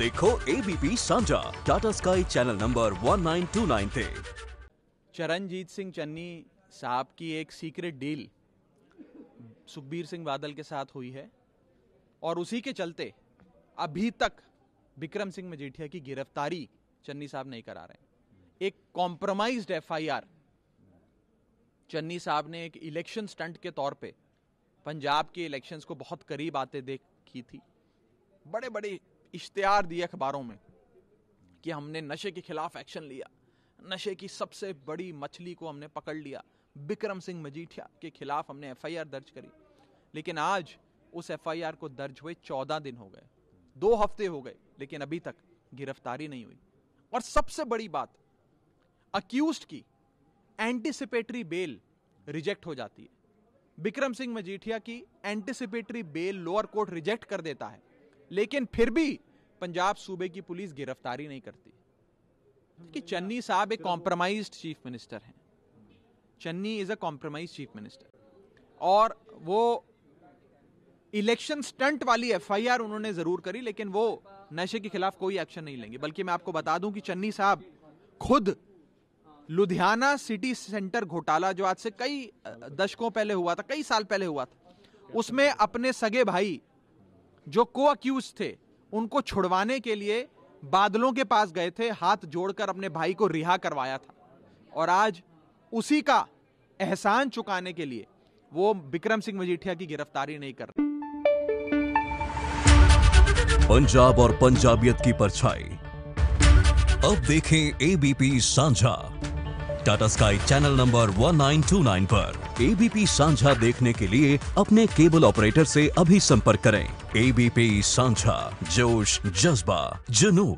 देखो एबीपी साझा Tata sky channel number 1929 थे चरणजीत सिंह चन्नी साहब की एक सीक्रेट डील सुखबीर सिंह बादल के साथ हुई है और उसी के चलते अभी तक विक्रम सिंह मजीठिया की गिरफ्तारी चन्नी साहब नहीं करा रहे एक कॉम्प्रोमाइज्ड एफआईआर चन्नी साहब ने एक इलेक्शन स्टंट के तौर पे पंजाब के इलेक्शंस को बहुत करीब आते देख की थी बड़े बड़े इश्तहार दिए अखबारों में कि हमने नशे के खिलाफ एक्शन लिया नशे की सबसे बड़ी मछली को हमने पकड़ लिया बिक्रम सिंह मजीठिया के खिलाफ हमने एफआईआर दर्ज करी लेकिन आज उस एफआईआर को दर्ज हुए चौदह दिन हो गए दो हफ्ते हो गए लेकिन अभी तक गिरफ्तारी नहीं हुई और सबसे बड़ी बात अक्यूज की एंटिसिपेटरी बेल रिजेक्ट हो जाती है बिक्रम सिंह मजीठिया की anticipatory bail lower court reject कर देता है लेकिन फिर भी पंजाब सूबे की पुलिस गिरफ्तारी नहीं करती कि चन्नी साहब एक कॉम्प्रोमाइज चीफ मिनिस्टर हैं Channi is a compromise chief minister और वो इलेक्शन स्टंट वाली एफआईआर उन्होंने जरूर करी लेकिन वो नशे के खिलाफ कोई एक्शन नहीं लेंगे बल्कि मैं आपको बता दूं कि चन्नी साहब खुद लुधियाना सिटी सेंटर घोटाला जो आज से कई दशकों पहले हुआ था कई साल पहले हुआ था उसमें अपने सगे भाई जो को अक्यूज थे उनको छुड़वाने के लिए बादलों के पास गए थे हाथ जोड़कर अपने भाई को रिहा करवाया था और आज उसी का एहसान चुकाने के लिए वो बिक्रम सिंह मजीठिया की गिरफ्तारी नहीं कर रहे पंजाब और पंजाबियत की परछाई अब देखें एबीपी सांझा टाटा स्काई चैनल नंबर 1929 पर एबीपी सांझा देखने के लिए अपने केबल ऑपरेटर से अभी संपर्क करें एबीपी सांझा जोश जज्बा जुनून